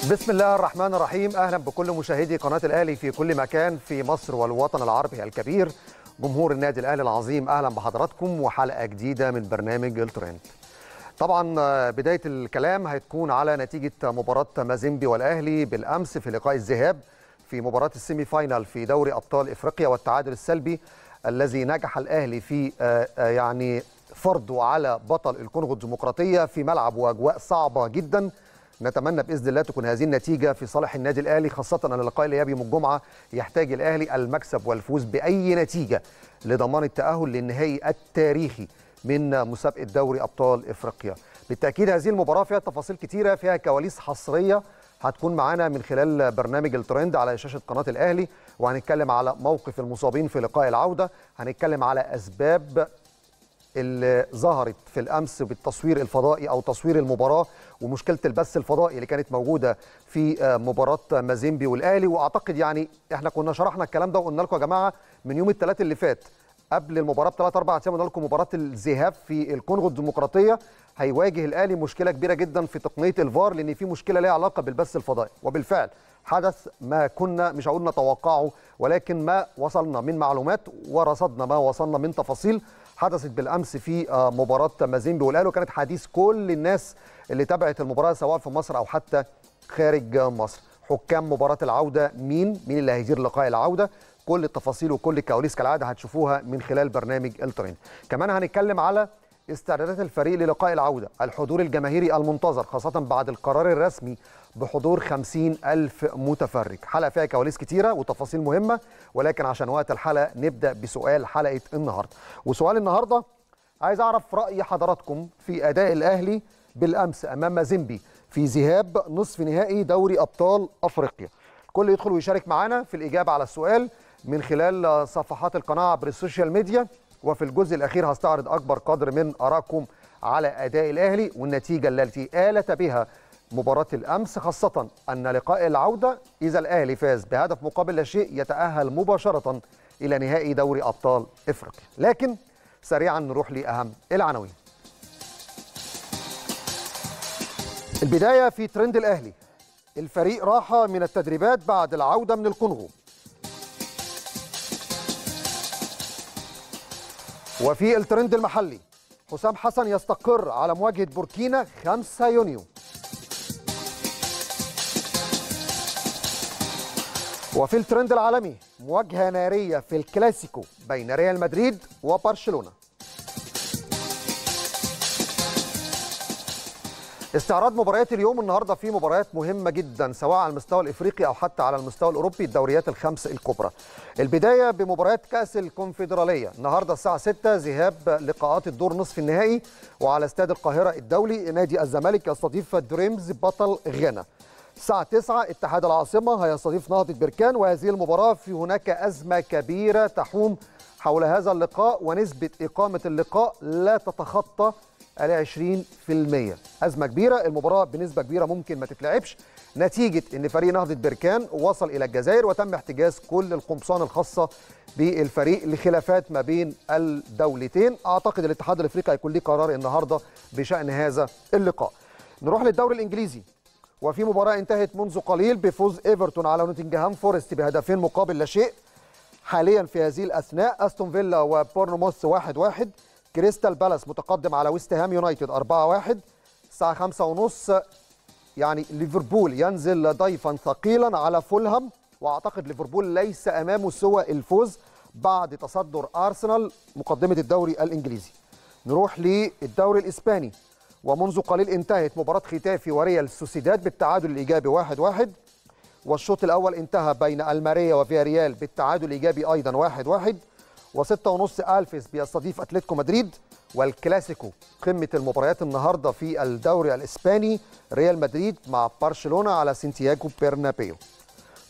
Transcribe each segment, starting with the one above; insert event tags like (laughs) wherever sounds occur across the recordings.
بسم الله الرحمن الرحيم اهلا بكل مشاهدي قناه الاهلي في كل مكان في مصر والوطن العربي الكبير جمهور النادي الاهلي العظيم اهلا بحضراتكم وحلقه جديده من برنامج الترند طبعا آه، بدايه الكلام هتكون على نتيجه مباراه مازيمبي والاهلي بالامس في لقاء الذهاب في مباراه السيمي فاينال في دوري ابطال افريقيا والتعادل السلبي الذي نجح الاهلي في آه، آه، يعني فرضه على بطل الكونغو الديمقراطيه في ملعب واجواء صعبه جدا نتمنى باذن الله تكون هذه النتيجه في صالح النادي الاهلي خاصه ان اللقاء اللي يوم الجمعه يحتاج الاهلي المكسب والفوز باي نتيجه لضمان التاهل للنهائي التاريخي من مسابقه دوري ابطال افريقيا. بالتاكيد هذه المباراه فيها تفاصيل كثيره فيها كواليس حصريه هتكون معانا من خلال برنامج الترند على شاشه قناه الاهلي وهنتكلم على موقف المصابين في لقاء العوده هنتكلم على اسباب اللي ظهرت في الامس بالتصوير الفضائي او تصوير المباراه ومشكله البث الفضائي اللي كانت موجوده في آه، مباراه مازيمبي والاهلي واعتقد يعني احنا كنا شرحنا الكلام ده وقلنا لكم يا جماعه من يوم الثلاث اللي فات قبل المباراه بثلاث اربع ايام قلنا لكم مباراه الذهاب في الكونغو الديمقراطيه هيواجه الاهلي مشكله كبيره جدا في تقنيه الفار لان في مشكله ليها علاقه بالبث الفضائي وبالفعل حدث ما كنا مش هقول نتوقعه ولكن ما وصلنا من معلومات ورصدنا ما وصلنا من تفاصيل حدثت بالامس في آه، مباراه مازيمبي والاهلي وكانت حديث كل الناس اللي تابعت المباراه سواء في مصر او حتى خارج مصر حكام مباراه العوده مين مين اللي هيدير لقاء العوده كل التفاصيل وكل الكواليس كالعاده هتشوفوها من خلال برنامج الترند كمان هنتكلم على استعدادات الفريق للقاء العودة الحضور الجماهيري المنتظر خاصة بعد القرار الرسمي بحضور 50 ألف متفرج حلقة فيها كواليس كتيرة وتفاصيل مهمة ولكن عشان وقت الحلقة نبدأ بسؤال حلقة النهاردة وسؤال النهاردة عايز أعرف رأي حضراتكم في أداء الأهلي بالأمس أمام زيمبي في ذهاب نصف نهائي دوري أبطال أفريقيا الكل يدخل ويشارك معنا في الإجابة على السؤال من خلال صفحات القناة عبر السوشيال ميديا وفي الجزء الاخير هستعرض اكبر قدر من ارائكم على اداء الاهلي والنتيجه التي آلت بها مباراة الأمس خاصة أن لقاء العودة إذا الأهلي فاز بهدف مقابل لا شيء يتأهل مباشرة إلى نهائي دوري أبطال إفريقيا لكن سريعا نروح لأهم العناوين البداية في ترند الأهلي الفريق راح من التدريبات بعد العودة من الكونغو وفي الترند المحلي حسام حسن يستقر على مواجهة بوركينا 5 يونيو وفي الترند العالمي مواجهة نارية في الكلاسيكو بين ريال مدريد وبرشلونة استعراض مباريات اليوم النهارده في مباريات مهمه جدا سواء على المستوى الافريقي او حتى على المستوى الاوروبي الدوريات الخمس الكبرى. البدايه بمباريات كاس الكونفدراليه النهارده الساعه 6 ذهاب لقاءات الدور نصف النهائي وعلى استاد القاهره الدولي نادي الزمالك يستضيف دريمز بطل غانا. الساعة 9 اتحاد العاصمة هيستضيف نهضة بركان وهذه المباراة في هناك أزمة كبيرة تحوم حول هذا اللقاء ونسبة إقامة اللقاء لا تتخطى ل 20% أزمة كبيرة المباراة بنسبة كبيرة ممكن ما تتلعبش نتيجة أن فريق نهضة بركان وصل إلى الجزائر وتم احتجاز كل القمصان الخاصة بالفريق لخلافات ما بين الدولتين أعتقد الاتحاد الأفريقي هيكون ليه قرار النهاردة بشأن هذا اللقاء نروح للدوري الإنجليزي وفي مباراة انتهت منذ قليل بفوز ايفرتون على نوتنجهام فورست بهدفين مقابل لا شيء حاليا في هذه الاثناء استون فيلا وبورنموث واحد واحد كريستال بالاس متقدم على ويست هام يونايتد 4-1 الساعة 5:30 يعني ليفربول ينزل ضيفا ثقيلا على فولهام واعتقد ليفربول ليس امامه سوى الفوز بعد تصدر ارسنال مقدمه الدوري الانجليزي. نروح للدوري الاسباني ومنذ قليل انتهت مباراه ختافي وريال سوسيداد بالتعادل الايجابي 1-1 واحد واحد. والشوط الاول انتهى بين الماريا وفياريال بالتعادل الايجابي ايضا 1-1 واحد واحد. و6.5 الفيس بيستضيف أتلتيكو مدريد والكلاسيكو قمة المباريات النهاردة في الدوري الإسباني ريال مدريد مع برشلونة على سانتياغو برنابيو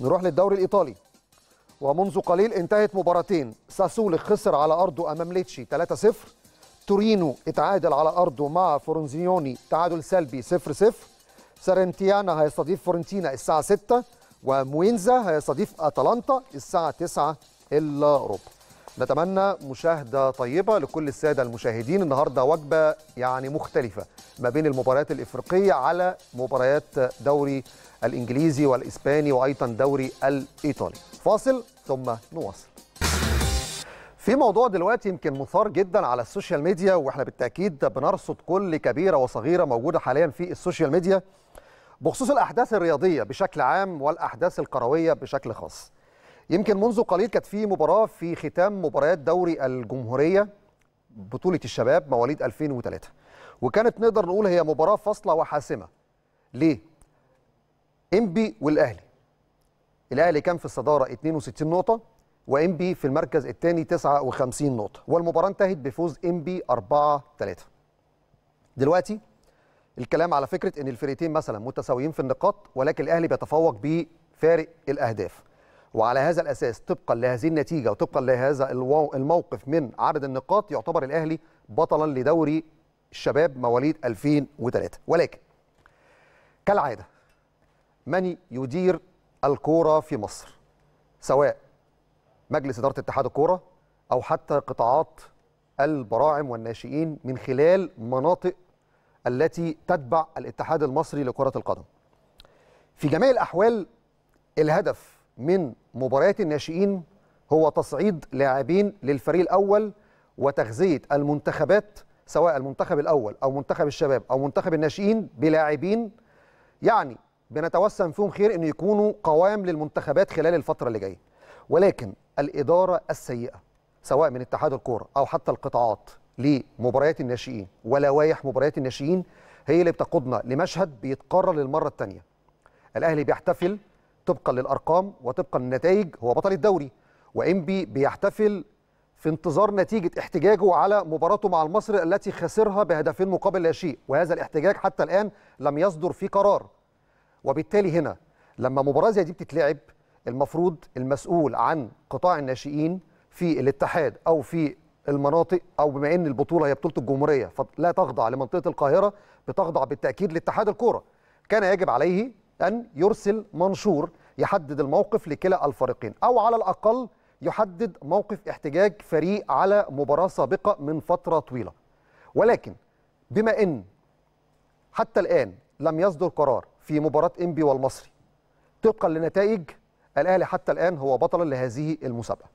نروح للدوري الإيطالي ومنذ قليل انتهت مباراتين ساسولي خسر على أرضه أمام ليتشي 3-0 تورينو اتعادل على أرضه مع فرونزيوني تعادل سلبي 0-0 سارنتيانا هيستضيف فورنتينا الساعة 6 وموينزا هيستضيف أتلانتا الساعة 9 إلا ربع نتمنى مشاهدة طيبة لكل السادة المشاهدين النهاردة وجبة يعني مختلفة ما بين المباريات الإفريقية على مباريات دوري الإنجليزي والإسباني وأيضا دوري الإيطالي فاصل ثم نواصل في موضوع دلوقتي يمكن مثار جدا على السوشيال ميديا واحنا بالتاكيد بنرصد كل كبيره وصغيره موجوده حاليا في السوشيال ميديا بخصوص الاحداث الرياضيه بشكل عام والاحداث الكرويه بشكل خاص. يمكن منذ قليل كانت في مباراه في ختام مباريات دوري الجمهوريه بطوله الشباب مواليد 2003 وكانت نقدر نقول هي مباراه فاصله وحاسمه ليه انبي والاهلي الاهلي كان في الصداره 62 نقطه وانبي في المركز الثاني 59 نقطه والمباراه انتهت بفوز انبي 4 3 دلوقتي الكلام على فكره ان الفريقين مثلا متساويين في النقاط ولكن الاهلي بيتفوق بفارق الاهداف وعلى هذا الأساس طبقا لهذه النتيجة وطبقا لهذا الموقف من عدد النقاط يعتبر الأهلي بطلا لدوري الشباب مواليد 2003 ولكن كالعادة من يدير الكورة في مصر سواء مجلس إدارة اتحاد الكورة أو حتى قطاعات البراعم والناشئين من خلال مناطق التي تتبع الاتحاد المصري لكرة القدم في جميع الأحوال الهدف من مباريات الناشئين هو تصعيد لاعبين للفريق الأول وتغذية المنتخبات سواء المنتخب الأول أو منتخب الشباب أو منتخب الناشئين بلاعبين يعني بنتوسم فيهم خير أن يكونوا قوام للمنتخبات خلال الفترة اللي جاية ولكن الإدارة السيئة سواء من اتحاد الكورة أو حتى القطاعات لمباريات الناشئين ولوائح مباريات الناشئين هي اللي بتقودنا لمشهد بيتقرر للمرة الثانية الأهلي بيحتفل طبقا للارقام وطبقا للنتائج هو بطل الدوري وانبي بيحتفل في انتظار نتيجه احتجاجه على مباراته مع المصري التي خسرها بهدفين مقابل لا شيء وهذا الاحتجاج حتى الان لم يصدر فيه قرار وبالتالي هنا لما مباراه زي دي بتتلعب المفروض المسؤول عن قطاع الناشئين في الاتحاد او في المناطق او بما ان البطوله هي بطوله الجمهوريه فلا تخضع لمنطقه القاهره بتخضع بالتاكيد لاتحاد الكوره كان يجب عليه ان يرسل منشور يحدد الموقف لكلا الفريقين أو على الأقل يحدد موقف احتجاج فريق على مباراة سابقة من فترة طويلة ولكن بما أن حتى الآن لم يصدر قرار في مباراة إنبي والمصري طبقا لنتائج الأهلي حتى الآن هو بطلا لهذه المسابقة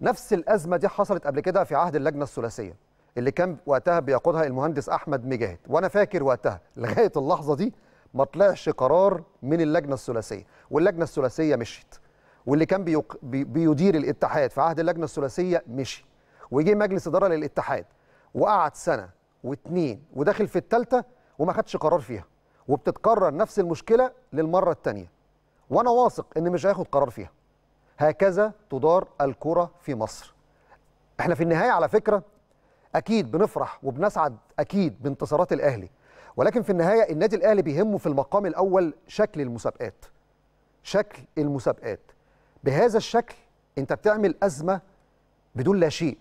نفس الأزمة دي حصلت قبل كده في عهد اللجنة الثلاثية اللي كان وقتها بيقودها المهندس أحمد مجاهد وأنا فاكر وقتها لغاية اللحظة دي ما طلعش قرار من اللجنه الثلاثيه واللجنه الثلاثيه مشيت واللي كان بيق... بي... بيدير الاتحاد في عهد اللجنه الثلاثيه مشي وجه مجلس اداره للاتحاد وقعد سنه واثنين وداخل في الثالثه وما خدش قرار فيها وبتتكرر نفس المشكله للمره الثانيه وانا واثق ان مش هياخد قرار فيها هكذا تدار الكره في مصر احنا في النهايه على فكره اكيد بنفرح وبنسعد اكيد بانتصارات الاهلي ولكن في النهايه النادي الاهلي بيهمه في المقام الاول شكل المسابقات شكل المسابقات بهذا الشكل انت بتعمل ازمه بدون لا شيء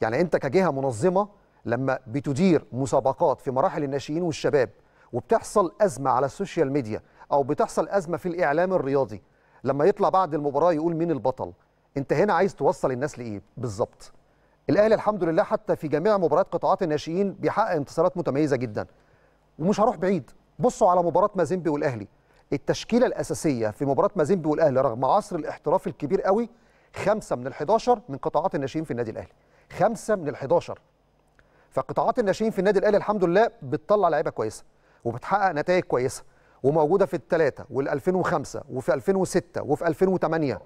يعني انت كجهه منظمه لما بتدير مسابقات في مراحل الناشئين والشباب وبتحصل ازمه على السوشيال ميديا او بتحصل ازمه في الاعلام الرياضي لما يطلع بعد المباراه يقول مين البطل انت هنا عايز توصل الناس لايه بالظبط الاهلي الحمد لله حتى في جميع مباريات قطاعات الناشئين بيحقق انتصارات متميزه جدا ومش هروح بعيد بصوا على مباراه مازيمبي والاهلي التشكيله الاساسيه في مباراه مازيمبي والاهلي رغم عصر الاحتراف الكبير قوي خمسه من ال11 من قطاعات الناشئين في النادي الاهلي خمسه من ال11 فقطاعات الناشئين في النادي الاهلي الحمد لله بتطلع لعيبه كويسه وبتحقق نتائج كويسه وموجوده في الثلاثه وال2005 وفي 2006 وفي 2008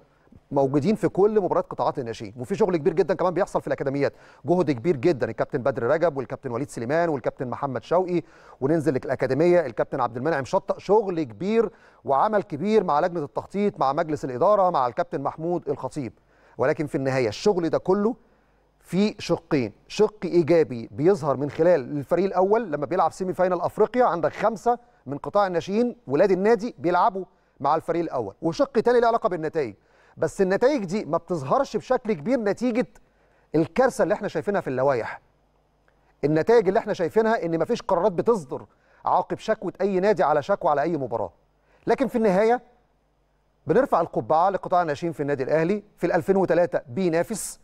موجودين في كل مباريات قطاعات الناشئين وفي شغل كبير جدا كمان بيحصل في الاكاديميات جهد كبير جدا الكابتن بدر رجب والكابتن وليد سليمان والكابتن محمد شوقي وننزل الاكاديميه الكابتن عبد المنعم شطه شغل كبير وعمل كبير مع لجنه التخطيط مع مجلس الاداره مع الكابتن محمود الخطيب ولكن في النهايه الشغل ده كله في شقين شق ايجابي بيظهر من خلال الفريق الاول لما بيلعب سيمي فاينل افريقيا عندك خمسه من قطاع الناشئين ولاد النادي بيلعبوا مع الفريق الاول وشق تاني له علاقه بالنتائج بس النتائج دي ما بتظهرش بشكل كبير نتيجه الكارثه اللي احنا شايفينها في اللوائح النتائج اللي احنا شايفينها ان ما فيش قرارات بتصدر عاقب شكوه اي نادي على شكوى على اي مباراه لكن في النهايه بنرفع القبعه لقطاع الناشئين في النادي الاهلي في 2003 بينافس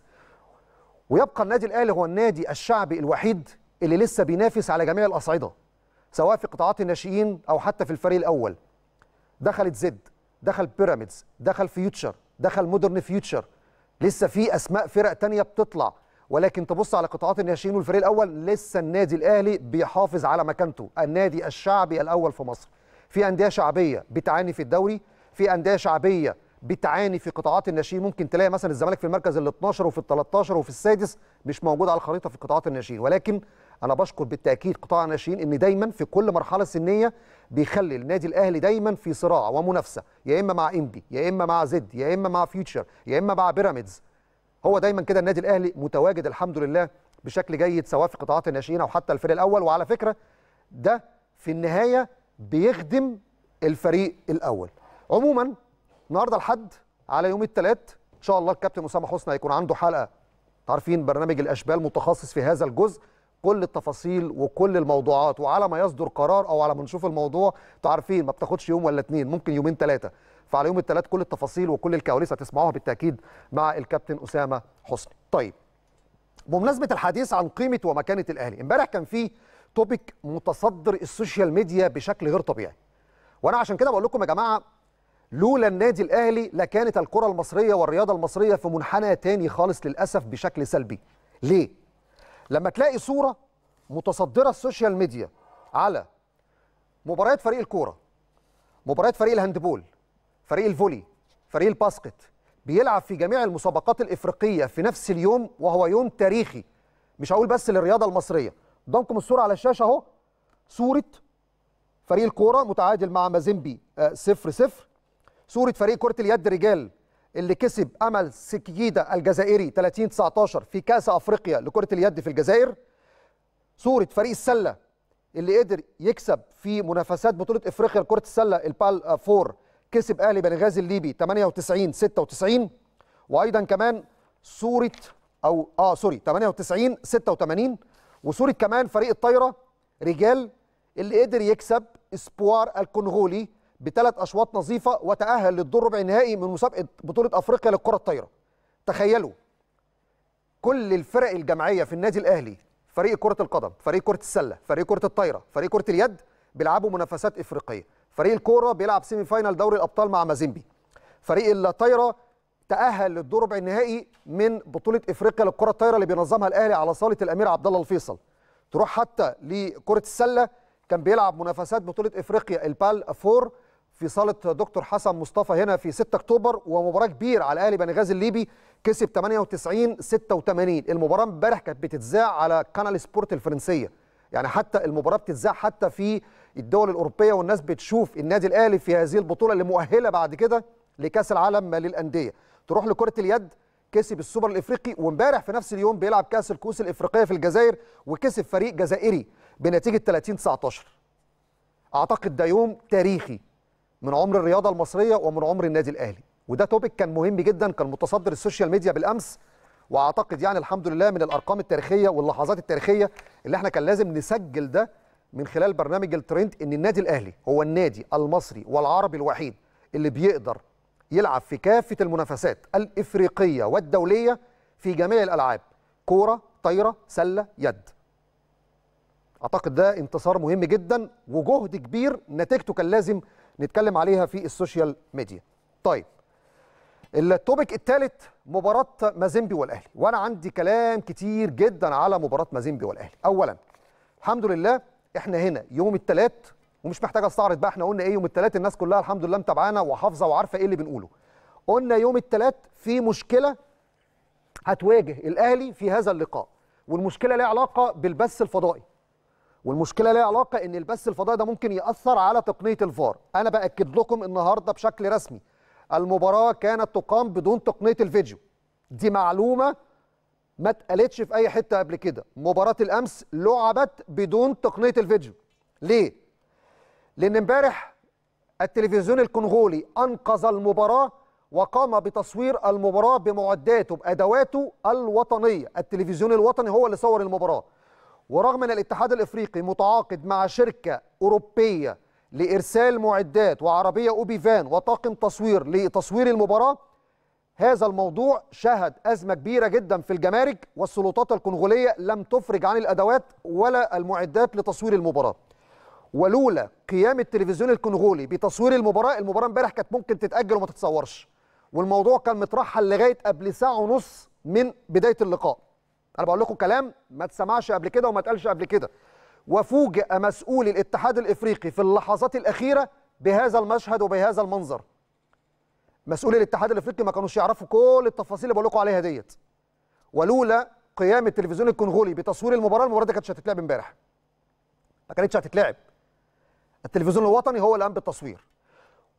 ويبقى النادي الاهلي هو النادي الشعبي الوحيد اللي لسه بينافس على جميع الاصعده سواء في قطاعات الناشئين او حتى في الفريق الاول دخلت زد دخل بيراميدز دخل فيوتشر دخل مودرن فيوتشر لسه في اسماء فرق تانية بتطلع ولكن تبص على قطاعات الناشئين والفريق الاول لسه النادي الاهلي بيحافظ على مكانته النادي الشعبي الاول في مصر في انديه شعبيه بتعاني في الدوري في انديه شعبيه بتعاني في قطاعات الناشئين ممكن تلاقي مثلا الزمالك في المركز ال 12 وفي ال 13 وفي السادس مش موجود على الخريطه في قطاعات الناشئين ولكن انا بشكر بالتاكيد قطاع الناشئين ان دايما في كل مرحله سنيه بيخلي النادي الاهلي دايما في صراع ومنافسه يا اما مع انبي يا اما مع زد يا اما مع فيوتشر يا اما مع بيراميدز هو دايما كده النادي الاهلي متواجد الحمد لله بشكل جيد سواء في قطاعات الناشئين او حتى الفريق الاول وعلى فكره ده في النهايه بيخدم الفريق الاول عموما النهارده الحد على يوم الثلاث ان شاء الله الكابتن اسامه حسني هيكون عنده حلقه عارفين برنامج الاشبال متخصص في هذا الجزء كل التفاصيل وكل الموضوعات وعلى ما يصدر قرار او على ما نشوف الموضوع انتوا عارفين ما بتاخدش يوم ولا اتنين ممكن يومين ثلاثه فعلى يوم الثلاث كل التفاصيل وكل الكواليس هتسمعوها بالتاكيد مع الكابتن اسامه حسني طيب بمناسبه الحديث عن قيمه ومكانه الاهلي امبارح كان في توبيك متصدر السوشيال ميديا بشكل غير طبيعي وانا عشان كده بقول لكم يا جماعه لولا النادي الاهلي لكانت الكره المصريه والرياضه المصريه في منحنى تاني خالص للاسف بشكل سلبي ليه لما تلاقي صوره متصدره السوشيال ميديا على مباريات فريق الكوره مباريات فريق الهندبول فريق الفولي فريق الباسكت بيلعب في جميع المسابقات الافريقيه في نفس اليوم وهو يوم تاريخي مش هقول بس للرياضه المصريه قدامكم الصوره على الشاشه اهو صوره فريق الكوره متعادل مع مازيمبي 0 آه، 0 صوره فريق كره اليد رجال اللي كسب امل سكيدا الجزائري 30 19 في كاس افريقيا لكره اليد في الجزائر صوره فريق السله اللي قدر يكسب في منافسات بطوله افريقيا لكره السله البال فور كسب اهلي بنغازي الليبي 98 96 وايضا كمان صوره او اه سوري 98 86 وصوره كمان فريق الطايره رجال اللي قدر يكسب اسبوار الكونغولي بثلاث اشواط نظيفه وتاهل للدور ربع النهائي من مسابقه بطوله افريقيا للكره الطايره تخيلوا كل الفرق الجمعيه في النادي الاهلي فريق كره القدم فريق كره السله فريق كره الطايره فريق كره اليد بيلعبوا منافسات افريقيه فريق الكوره بيلعب سيمي فاينال دوري الابطال مع مازيمبي فريق الطايره تاهل للدور ربع النهائي من بطوله افريقيا للكره الطايره اللي بينظمها الاهلي على صاله الامير عبد الله الفيصل تروح حتى لكره السله كان بيلعب منافسات بطوله افريقيا البال فور في صاله دكتور حسن مصطفى هنا في 6 اكتوبر ومباراه كبيره على بني بنغازي الليبي كسب 98 86 المباراه امبارح كانت بتتذاع على قناه سبورت الفرنسيه يعني حتى المباراه بتتذاع حتى في الدول الاوروبيه والناس بتشوف النادي الاهلي في هذه البطوله اللي مؤهله بعد كده لكاس العالم للانديه تروح لكره اليد كسب السوبر الافريقي وامبارح في نفس اليوم بيلعب كاس الكؤوس الافريقيه في الجزائر وكسب فريق جزائري بنتيجه 30 19 اعتقد ده يوم تاريخي من عمر الرياضه المصريه ومن عمر النادي الاهلي وده توبيك كان مهم جدا كان متصدر السوشيال ميديا بالامس واعتقد يعني الحمد لله من الارقام التاريخيه واللحظات التاريخيه اللي احنا كان لازم نسجل ده من خلال برنامج الترند ان النادي الاهلي هو النادي المصري والعربي الوحيد اللي بيقدر يلعب في كافه المنافسات الافريقيه والدوليه في جميع الالعاب كوره طايره سله يد اعتقد ده انتصار مهم جدا وجهد كبير نتيجته كان لازم نتكلم عليها في السوشيال ميديا طيب التوبيك الثالث مباراه مازيمبي والاهلي وانا عندي كلام كتير جدا على مباراه مازيمبي والاهلي اولا الحمد لله احنا هنا يوم الثلاث ومش محتاج استعرض بقى احنا قلنا ايه يوم الثلاث الناس كلها الحمد لله متابعانا وحافظه وعارفه ايه اللي بنقوله قلنا يوم الثلاث في مشكله هتواجه الاهلي في هذا اللقاء والمشكله ليها علاقه بالبث الفضائي والمشكله ليها علاقه ان البث الفضائي ده ممكن ياثر على تقنيه الفار انا باكد لكم النهارده بشكل رسمي المباراه كانت تقام بدون تقنيه الفيديو دي معلومه ما اتقالتش في اي حته قبل كده مباراه الامس لعبت بدون تقنيه الفيديو ليه لان امبارح التلفزيون الكونغولي انقذ المباراه وقام بتصوير المباراه بمعداته بادواته الوطنيه التلفزيون الوطني هو اللي صور المباراه ورغم ان الاتحاد الافريقي متعاقد مع شركه اوروبيه لارسال معدات وعربيه اوبيفان وطاقم تصوير لتصوير المباراه هذا الموضوع شهد ازمه كبيره جدا في الجمارك والسلطات الكونغوليه لم تفرج عن الادوات ولا المعدات لتصوير المباراه ولولا قيام التلفزيون الكونغولي بتصوير المباراه المباراه امبارح كانت ممكن تتاجل وما تتصورش والموضوع كان مترحل لغايه قبل ساعه ونص من بدايه اللقاء انا بقول لكم كلام ما اتسمعش قبل كده وما اتقالش قبل كده وفوجئ مسؤول الاتحاد الافريقي في اللحظات الاخيره بهذا المشهد وبهذا المنظر مسؤول الاتحاد الافريقي ما كانوش يعرفوا كل التفاصيل اللي بقول لكم عليها ديت ولولا قيام التلفزيون الكونغولي بتصوير المباراه المباراه دي كانت هتتلعب امبارح ما كانتش هتتلعب التلفزيون الوطني هو اللي قام بالتصوير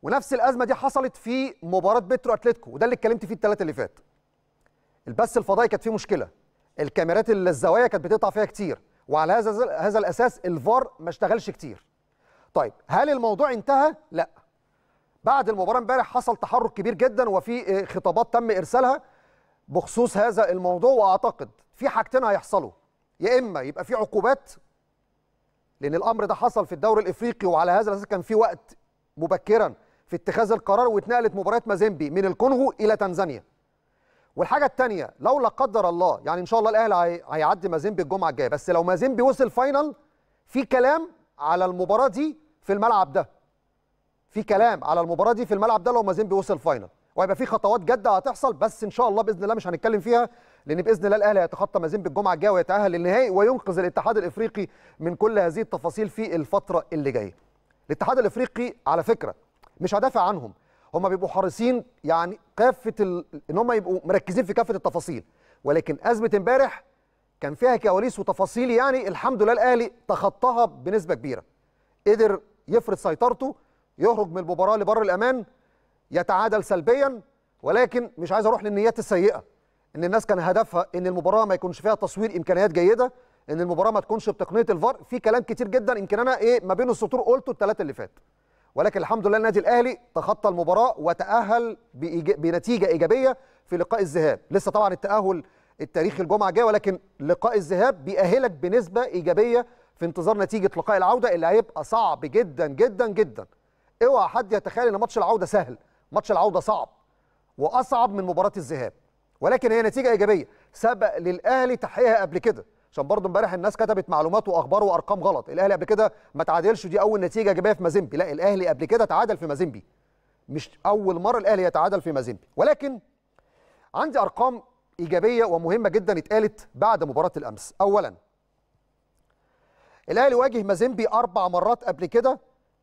ونفس الازمه دي حصلت في مباراه بترو اتلتيكو وده اللي اتكلمت فيه الثلاثه اللي فات البث الفضائي كانت فيه مشكله الكاميرات الزوايا كانت بتقطع فيها كتير وعلى هذا هذا الاساس الفار ما اشتغلش كتير طيب هل الموضوع انتهى لا بعد المباراه امبارح حصل تحرك كبير جدا وفي آه، خطابات تم ارسالها بخصوص هذا الموضوع واعتقد في حاجتين هيحصلوا يا اما يبقى في عقوبات لان الامر ده حصل في الدوري الافريقي وعلى هذا الاساس كان في وقت مبكرا في اتخاذ القرار واتنقلت مباراه مازيمبي من الكونغو الى تنزانيا والحاجه الثانيه لو لا قدر الله يعني ان شاء الله الاهلي هيعدي مازيمبي الجمعه الجايه بس لو مازيمبي وصل فاينل في كلام على المباراه دي في الملعب ده في كلام على المباراه دي في الملعب ده لو مازيمبي وصل فاينل وهيبقى في خطوات جاده هتحصل بس ان شاء الله باذن الله مش هنتكلم فيها لان باذن الله الاهلي هيتخطى مازيمبي الجمعه الجايه ويتاهل للنهائي وينقذ الاتحاد الافريقي من كل هذه التفاصيل في الفتره اللي جايه. الاتحاد الافريقي على فكره مش هدافع عنهم هم بيبقوا حريصين يعني كافه ال... ان هم يبقوا مركزين في كافه التفاصيل ولكن ازمه امبارح كان فيها كواليس وتفاصيل يعني الحمد لله الاهلي تخطاها بنسبه كبيره قدر يفرض سيطرته يخرج من المباراه لبر الامان يتعادل سلبيا ولكن مش عايز اروح للنيات السيئه ان الناس كان هدفها ان المباراه ما يكونش فيها تصوير امكانيات جيده ان المباراه ما تكونش بتقنيه الفار في كلام كتير جدا يمكن انا ايه ما بين السطور قلته الثلاثه اللي فات ولكن الحمد لله النادي الاهلي تخطى المباراه وتاهل بنتيجه ايجابيه في لقاء الذهاب لسه طبعا التاهل التاريخي الجمعه جاي ولكن لقاء الذهاب بيأهلك بنسبه ايجابيه في انتظار نتيجه لقاء العوده اللي هيبقى صعب جدا جدا جدا اوعى حد يتخيل ان ماتش العوده سهل ماتش العوده صعب واصعب من مباراه الذهاب ولكن هي نتيجه ايجابيه سبق للاهلي تحقيقها قبل كده عشان برضه امبارح الناس كتبت معلومات واخبار وارقام غلط الاهلي قبل كده ما تعادلش دي اول نتيجه جابها في مازيمبي لا الاهلي قبل كده تعادل في مازيمبي مش اول مره الاهلي يتعادل في مازيمبي ولكن عندي ارقام ايجابيه ومهمه جدا اتقالت بعد مباراه الامس اولا الاهلي واجه مازيمبي اربع مرات قبل كده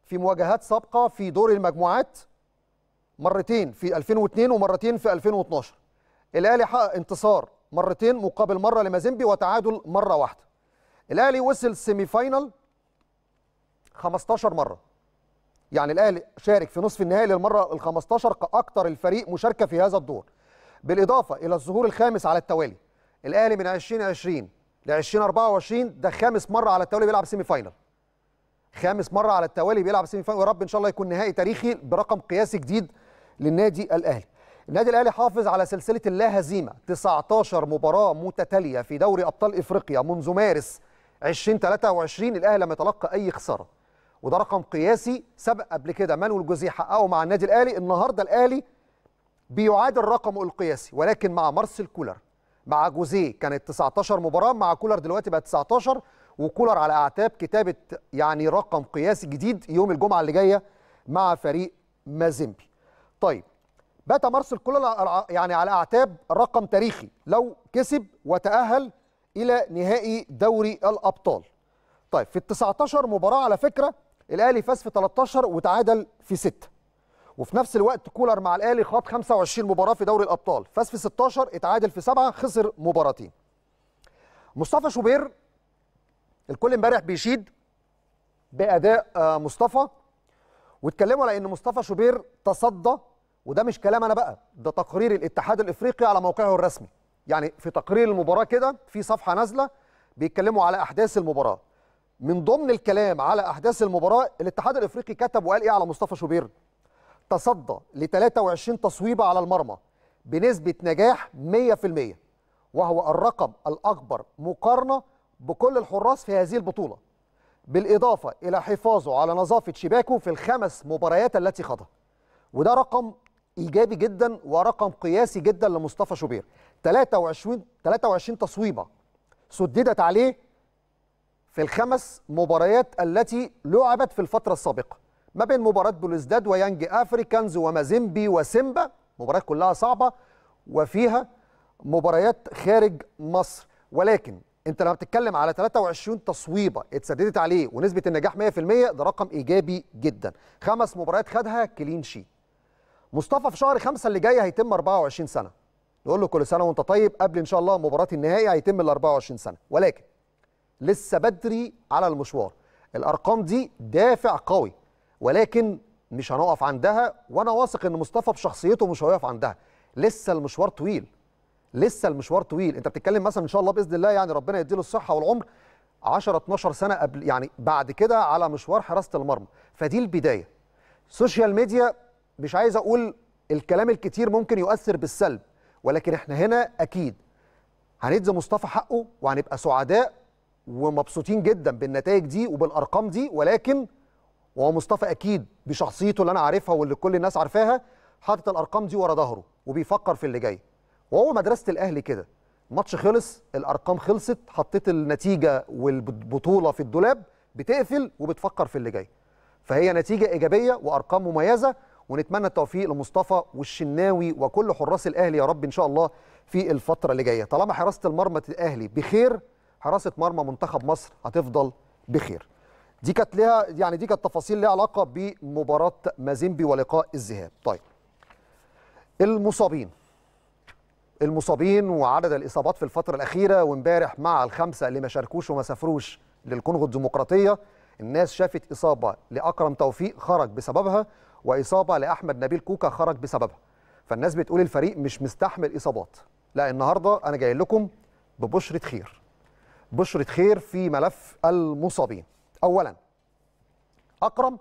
في مواجهات سابقه في دور المجموعات مرتين في 2002 ومرتين في 2012 الاهلي حقق انتصار مرتين مقابل مره لمازيمبي وتعادل مره واحده الاهلي وصل سيمي فاينل 15 مره يعني الاهلي شارك في نصف النهائي للمره ال 15 كاكثر الفريق مشاركه في هذا الدور بالاضافه الى الظهور الخامس على التوالي الاهلي من 2020 ل 2024 ده خامس مره على التوالي بيلعب سيمي فاينل خامس مره على التوالي بيلعب سيمي فاينل ويا رب ان شاء الله يكون نهائي تاريخي برقم قياسي جديد للنادي الاهلي النادي الاهلي حافظ على سلسله اللا هزيمه 19 مباراه متتاليه في دوري ابطال افريقيا منذ مارس 2023 الاهلي لم يتلقى اي خساره وده رقم قياسي سبق قبل كده مانويل جوزيه حققه مع النادي الاهلي النهارده الاهلي بيعادل رقمه القياسي ولكن مع مارسيل كولر مع جوزيه كانت 19 مباراه مع كولر دلوقتي بقت 19 وكولر على اعتاب كتابه يعني رقم قياسي جديد يوم الجمعه اللي جايه مع فريق مازيمبي طيب بات مارسيل كولر يعني على اعتاب رقم تاريخي لو كسب وتاهل الى نهائي دوري الابطال طيب في ال 19 مباراه على فكره الاهلي فاز في 13 وتعادل في 6 وفي نفس الوقت كولر مع الاهلي خاض 25 مباراه في دوري الابطال فاز في 16 اتعادل في 7 خسر مباراتين مصطفى شوبير الكل امبارح بيشيد باداء آه، مصطفى واتكلموا على ان مصطفى شوبير تصدى وده مش كلام انا بقى ده تقرير الاتحاد الافريقي على موقعه الرسمي يعني في تقرير المباراه كده في صفحه نازله بيتكلموا على احداث المباراه من ضمن الكلام على احداث المباراه الاتحاد الافريقي كتب وقال ايه على مصطفى شوبير تصدى ل 23 تصويبه على المرمى بنسبه نجاح 100% وهو الرقم الاكبر مقارنه بكل الحراس في هذه البطوله بالاضافه الى حفاظه على نظافه شباكه في الخمس مباريات التي خاضها وده رقم ايجابي جدا ورقم قياسي جدا لمصطفى شوبير 23 23 تصويبه سددت عليه في الخمس مباريات التي لعبت في الفتره السابقه ما بين مباراه بلوزداد ويانج افريكانز ومازيمبي وسيمبا مباريات كلها صعبه وفيها مباريات خارج مصر ولكن انت لما بتتكلم على 23 تصويبه اتسددت عليه ونسبه النجاح 100% ده رقم ايجابي جدا خمس مباريات خدها كلين شيت مصطفى في شهر خمسة اللي جاي هيتم 24 سنة نقول له كل سنة وانت طيب قبل إن شاء الله مباراة النهائي هيتم ال 24 سنة ولكن لسه بدري على المشوار الأرقام دي دافع قوي ولكن مش هنقف عندها وأنا واثق إن مصطفى بشخصيته مش هيقف عندها لسه المشوار طويل لسه المشوار طويل انت بتتكلم مثلا ان شاء الله باذن الله يعني ربنا يديله الصحه والعمر 10 12 سنه قبل يعني بعد كده على مشوار حراسه المرمى فدي البدايه سوشيال ميديا مش عايز اقول الكلام الكتير ممكن يؤثر بالسلب ولكن احنا هنا اكيد هندي مصطفى حقه وهنبقى سعداء ومبسوطين جدا بالنتائج دي وبالارقام دي ولكن وهو مصطفى اكيد بشخصيته اللي انا عارفها واللي كل الناس عارفاها حاطط الارقام دي ورا ظهره وبيفكر في اللي جاي وهو مدرسه الاهلي كده ماتش خلص الارقام خلصت حطيت النتيجه والبطوله في الدولاب بتقفل وبتفكر في اللي جاي فهي نتيجه ايجابيه وارقام مميزه ونتمنى التوفيق لمصطفى والشناوي وكل حراس الاهلي يا رب ان شاء الله في الفتره اللي جايه طالما حراسه المرمى الاهلي بخير حراسه مرمى منتخب مصر هتفضل بخير دي كانت لها يعني دي كانت تفاصيل لها علاقه بمباراه مازيمبي ولقاء الذهاب طيب المصابين المصابين وعدد الاصابات في الفتره الاخيره وامبارح مع الخمسه اللي ما شاركوش وما سافروش للكونغو الديمقراطيه الناس شافت اصابه لاكرم توفيق خرج بسببها واصابه لاحمد نبيل كوكا خرج بسببها فالناس بتقول الفريق مش مستحمل اصابات لا النهارده انا جاي لكم ببشره خير بشره خير في ملف المصابين اولا اكرم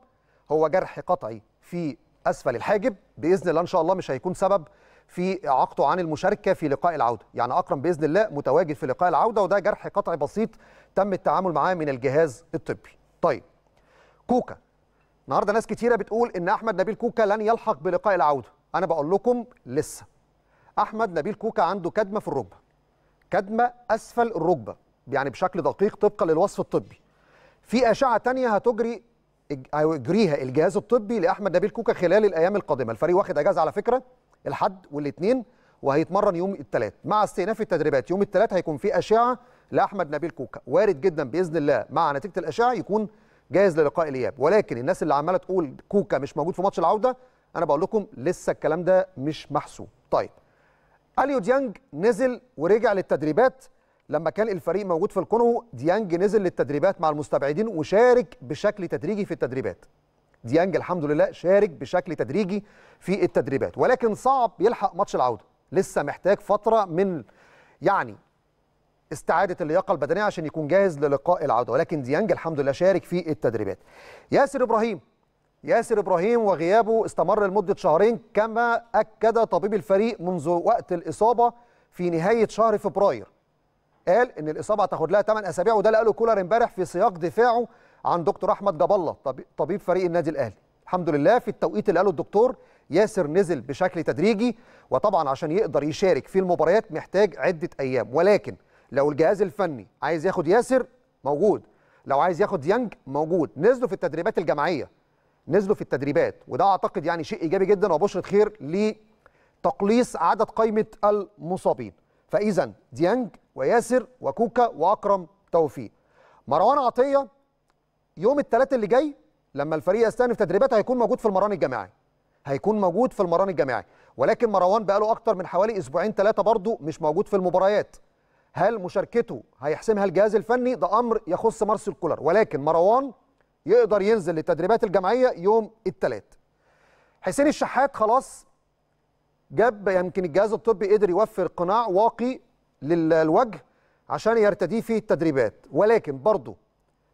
هو جرح قطعي في اسفل الحاجب باذن الله ان شاء الله مش هيكون سبب في اعاقته عن المشاركه في لقاء العوده، يعني اكرم باذن الله متواجد في لقاء العوده وده جرح قطعي بسيط تم التعامل معاه من الجهاز الطبي. طيب كوكا النهارده ناس كتيره بتقول ان احمد نبيل كوكا لن يلحق بلقاء العوده انا بقول لكم لسه احمد نبيل كوكا عنده كدمه في الركبه كدمه اسفل الركبه يعني بشكل دقيق طبقا للوصف الطبي في اشعه تانية هتجري او يجريها الجهاز الطبي لاحمد نبيل كوكا خلال الايام القادمه الفريق واخد اجازه على فكره الحد والاثنين وهيتمرن يوم الثلاث مع استئناف التدريبات يوم الثلاث هيكون في اشعه لاحمد نبيل كوكا وارد جدا باذن الله مع نتيجه الاشعه يكون جاهز للقاء الاياب ولكن الناس اللي عماله تقول كوكا مش موجود في ماتش العوده انا بقول لكم لسه الكلام ده مش محسوب طيب اليو ديانج نزل ورجع للتدريبات لما كان الفريق موجود في الكونغو ديانج نزل للتدريبات مع المستبعدين وشارك بشكل تدريجي في التدريبات ديانج الحمد لله شارك بشكل تدريجي في التدريبات ولكن صعب يلحق ماتش العوده لسه محتاج فتره من يعني استعاده اللياقه البدنيه عشان يكون جاهز للقاء العوده ولكن ديانج الحمد لله شارك في التدريبات ياسر ابراهيم ياسر ابراهيم وغيابه استمر لمده شهرين كما اكد طبيب الفريق منذ وقت الاصابه في نهايه شهر فبراير قال ان الاصابه هتاخد لها 8 اسابيع وده اللي قاله كولر امبارح في سياق دفاعه عن دكتور احمد جاب الله طبيب فريق النادي الاهلي الحمد لله في التوقيت اللي قاله الدكتور ياسر نزل بشكل تدريجي وطبعا عشان يقدر يشارك في المباريات محتاج عده ايام ولكن لو الجهاز الفني عايز ياخد ياسر موجود لو عايز ياخد يانج موجود نزلوا في التدريبات الجماعيه نزلوا في التدريبات وده اعتقد يعني شيء ايجابي جدا وبشره خير لتقليص عدد قائمه المصابين فاذا ديانج وياسر وكوكا واكرم توفيق مروان عطيه يوم الثلاث اللي جاي لما الفريق يستأنف تدريبات هيكون موجود في المران الجماعي هيكون موجود في المران الجماعي ولكن مروان بقاله اكتر من حوالي اسبوعين ثلاثه برضه مش موجود في المباريات هل مشاركته هيحسمها الجهاز الفني ده امر يخص مارسيل كولر ولكن مروان يقدر ينزل للتدريبات الجماعيه يوم الثلاث حسين الشحات خلاص جاب يمكن الجهاز الطبي قدر يوفر قناع واقي للوجه عشان يرتديه في التدريبات ولكن برضه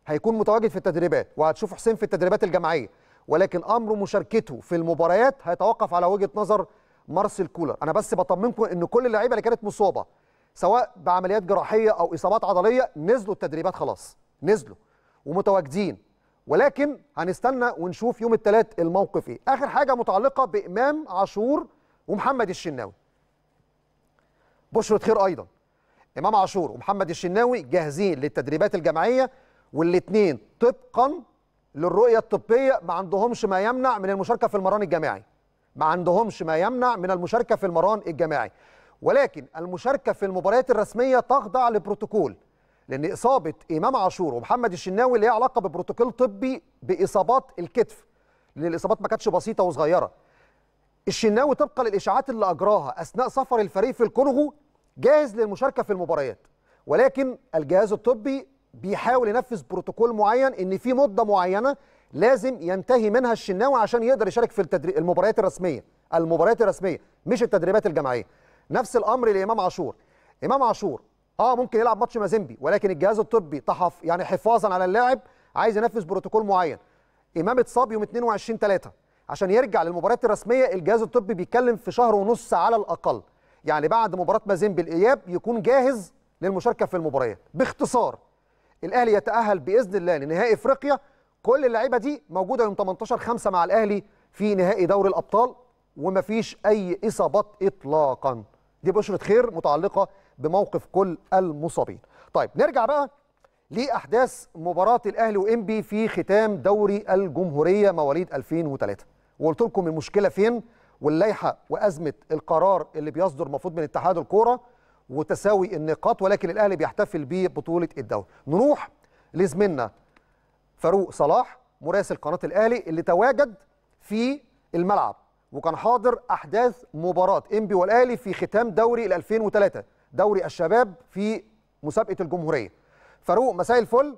هيكون متواجد في التدريبات وهتشوف حسين في التدريبات الجماعيه ولكن امر مشاركته في المباريات هيتوقف على وجهه نظر مارسيل كولر انا بس بطمنكم ان كل اللعيبه اللي كانت مصابه سواء بعمليات جراحيه او اصابات عضليه نزلوا التدريبات خلاص نزلوا ومتواجدين ولكن هنستنى ونشوف يوم الثلاث الموقف ايه اخر حاجه متعلقه بامام عاشور ومحمد الشناوي بشرة خير ايضا امام عاشور ومحمد الشناوي جاهزين للتدريبات الجماعيه والاثنين طبقا للرؤيه الطبيه ما عندهمش ما يمنع من المشاركه في المران الجماعي ما عندهمش ما يمنع من المشاركه في المران الجماعي ولكن المشاركه في المباريات الرسميه تخضع لبروتوكول لان اصابه امام عاشور ومحمد الشناوي ليها علاقه ببروتوكول طبي باصابات الكتف لان الاصابات ما كانتش بسيطه وصغيره الشناوي طبقا للاشاعات اللي اجراها اثناء سفر الفريق في الكونغو جاهز للمشاركه في المباريات ولكن الجهاز الطبي بيحاول ينفذ بروتوكول معين ان في مده معينه لازم ينتهي منها الشناوي عشان يقدر يشارك في المباريات الرسميه المباريات الرسميه مش التدريبات الجماعيه نفس الامر لامام عاشور امام عاشور اه ممكن يلعب ماتش مازيمبي ولكن الجهاز الطبي تحف يعني حفاظا على اللاعب عايز ينفذ بروتوكول معين امام اتصاب يوم 22 3 عشان يرجع للمباريات الرسميه الجهاز الطبي بيتكلم في شهر ونص على الاقل يعني بعد مباراه مازيمبي الاياب يكون جاهز للمشاركه في المباريات باختصار الاهلي يتاهل باذن الله لنهائي افريقيا كل اللعيبه دي موجوده يوم 18 5 مع الاهلي في نهائي دوري الابطال ومفيش اي اصابات اطلاقا دي بشرة خير متعلقة بموقف كل المصابين طيب نرجع بقى لأحداث مباراة الأهلي وإنبي في ختام دوري الجمهورية مواليد 2003 وقلت لكم المشكلة فين واللائحة وأزمة القرار اللي بيصدر المفروض من اتحاد الكورة وتساوي النقاط ولكن الأهلي بيحتفل ببطولة الدوري نروح لزميلنا فاروق صلاح مراسل قناة الأهلي اللي تواجد في الملعب وكان حاضر احداث مباراه انبي والاهلي في ختام دوري ال 2003 دوري الشباب في مسابقه الجمهوريه فاروق مساء الفل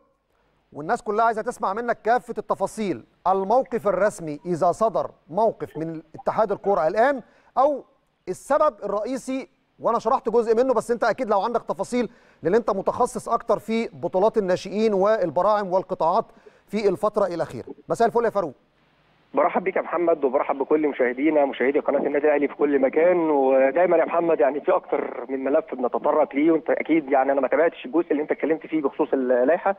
والناس كلها عايزه تسمع منك كافه التفاصيل الموقف الرسمي اذا صدر موقف من اتحاد الكوره الان او السبب الرئيسي وانا شرحت جزء منه بس انت اكيد لو عندك تفاصيل لان انت متخصص اكتر في بطولات الناشئين والبراعم والقطاعات في الفتره الاخيره مساء الفل يا فاروق برحب بيك يا محمد وبرحب بكل مشاهدينا مشاهدي قناه النادي الاهلي في كل مكان ودايما يا محمد يعني في اكتر من ملف بنتطرق ليه وانت اكيد يعني انا ما تابعتش الجزء اللي انت اتكلمت فيه بخصوص اللائحه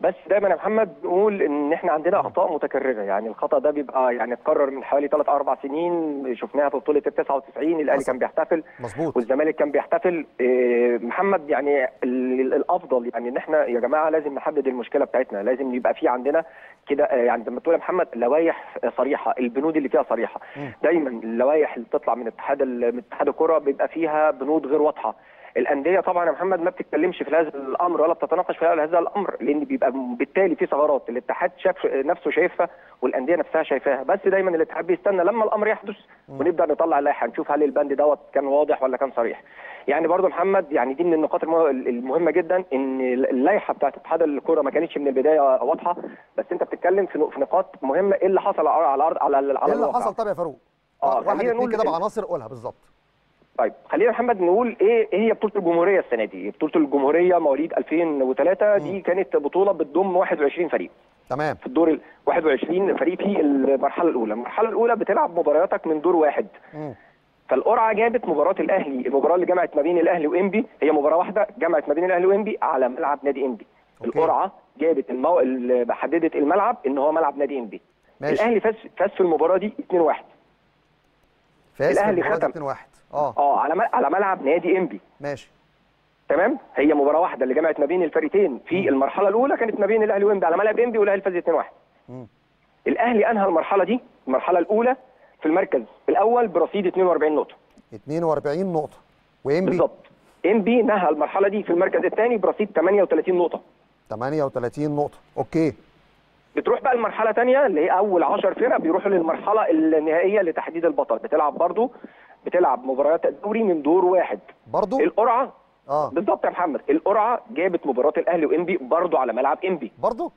بس دايما يا محمد نقول ان احنا عندنا نعم. اخطاء متكرره يعني الخطا ده بيبقى يعني اتكرر من حوالي 3 4 سنين شفناها في بطوله ال 99 الاهلي كان بيحتفل مظبوط والزمالك كان بيحتفل إيه، محمد يعني الافضل يعني ان احنا يا جماعه لازم نحدد المشكله بتاعتنا لازم يبقى في عندنا كده آه، يعني زي ما تقول يا محمد لوائح صريحه البنود اللي فيها صريحه دايما اللوائح اللي بتطلع من اتحاد من اتحاد الكره بيبقى فيها بنود غير واضحه الانديه طبعا يا محمد ما بتتكلمش في هذا الامر ولا بتتناقش في هذا الامر لان بيبقى بالتالي في ثغرات الاتحاد شاف نفسه شايفها والانديه نفسها شايفاها بس دايما الاتحاد بيستنى لما الامر يحدث ونبدا نطلع اللائحه نشوف هل البند دوت كان واضح ولا كان صريح يعني برضو محمد يعني دي من النقاط المهمه جدا ان اللائحه بتاعه اتحاد الكوره ما كانتش من البدايه واضحه بس انت بتتكلم في نقاط مهمه ايه اللي حصل على الارض على على ايه اللي حصل طب يا فاروق اه خلينا نقول كده بعناصر قولها بالظبط طيب خلينا محمد نقول إيه،, ايه هي بطوله الجمهوريه السنه دي؟ بطوله الجمهوريه مواليد 2003 دي كانت بطوله بتضم 21 فريق. تمام في الدور ال 21 فريق في المرحله الاولى، المرحله الاولى بتلعب مبارياتك من دور واحد. م. فالقرعه جابت مباراه الاهلي، المباراه اللي جمعت ما بين الاهلي وانبي هي مباراه واحده جمعت ما بين الاهلي وانبي على ملعب نادي انبي. القرعه جابت المو... حددت الملعب ان هو ملعب نادي انبي. ماشي. الاهلي فاز فاز في المباراه دي 2-1. فاز الاهلي ختم 2-1 اه اه على على ملعب نادي انبي ماشي تمام هي مباراه واحده اللي جمعت ما بين الفريقين في المرحله الاولى كانت ما بين الاهلي وانبي على ملعب انبي والاهلي فاز 2-1 الاهلي انهى المرحله دي المرحله الاولى في المركز الاول برصيد 42 نقطه 42 نقطه وانبي بالظبط انبي نهى المرحله دي في المركز الثاني برصيد 38 نقطه 38 نقطه اوكي بتروح بقى لمرحله ثانيه اللي هي اول 10 فرق بيروحوا للمرحله النهائيه لتحديد البطل بتلعب برضو بتلعب مباريات الدوري من دور واحد برضو القرعه اه بالظبط يا محمد القرعه جابت مباراه الاهلي وانبي برضو على ملعب انبي برضو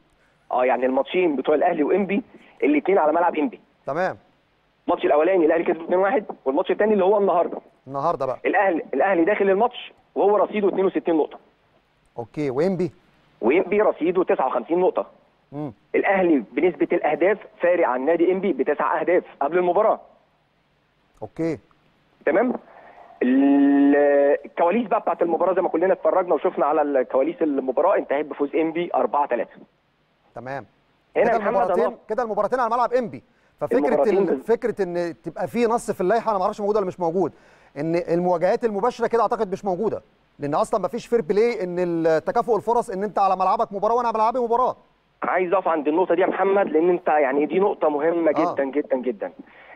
اه يعني الماتشين بتوع الاهلي وانبي الاثنين على ملعب انبي تمام الماتش الاولاني الاهلي كسب 2-1 والماتش الثاني اللي هو النهارده النهارده بقى الاهلي الاهلي داخل الماتش وهو رصيده 62 نقطه اوكي وانبي وينبي رصيده 59 نقطه مم. الاهلي بنسبه الاهداف فارق عن نادي انبي بتسع اهداف قبل المباراه اوكي تمام الكواليس بقى بتاعت المباراه زي ما كلنا اتفرجنا وشفنا على الكواليس المباراه انتهت بفوز انبي 4 3 تمام هنا كده المباراتين كده المباراتين على ملعب انبي ففكره فكره ان تبقى في نص في اللائحه انا ما اعرفش موجود ولا مش موجود ان المواجهات المباشره كده اعتقد مش موجوده لان اصلا ما فيش فير بلاي ان تكافؤ الفرص ان انت على ملعبك مباراه وانا على ملعبي مباراه عايز اقف عند النقطه دي يا محمد لان انت يعني دي نقطه مهمه آه. جدا آه. جدا جدا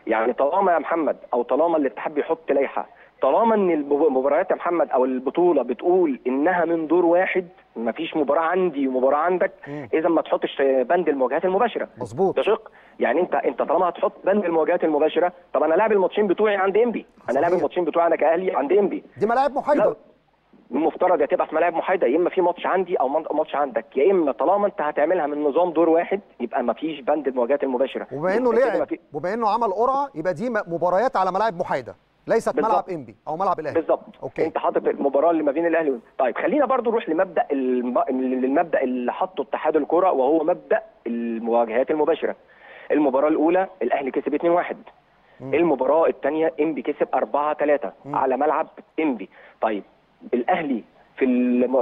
يعني طالما يا محمد او طالما الاتحاد بيحط لائحه طالما ان المباريات يا محمد او البطوله بتقول انها من دور واحد مفيش مباراه عندي ومباراه عندك اذا ما تحطش بند المواجهات المباشره مظبوط تشق يعني انت انت طالما هتحط بند المواجهات المباشره طب انا لاعب الماتشين بتوعي عند انبي انا لاعب الماتشين بتوعي انا كاهلي عند انبي دي ملاعب محايده المفترض يا تبقى في ملاعب محايده يا اما في ماتش عندي او ماتش عندك يا اما طالما انت هتعملها من نظام دور واحد يبقى ما فيش بند المواجهات المباشره وبما انه لعب وبما انه عمل قرعه يبقى دي مباريات على ملاعب محايده ليست بالزبط. ملعب انبي او ملعب الاهلي بالظبط اوكي انت حاطط المباراه اللي ما بين الاهلي طيب خلينا برضو نروح لمبدا الم... المبدا اللي حطه اتحاد الكره وهو مبدا المواجهات المباشره المباراه الاولى الاهلي كسب 2-1 المباراه الثانيه انبي كسب 4-3 على ملعب انبي طيب الاهلي في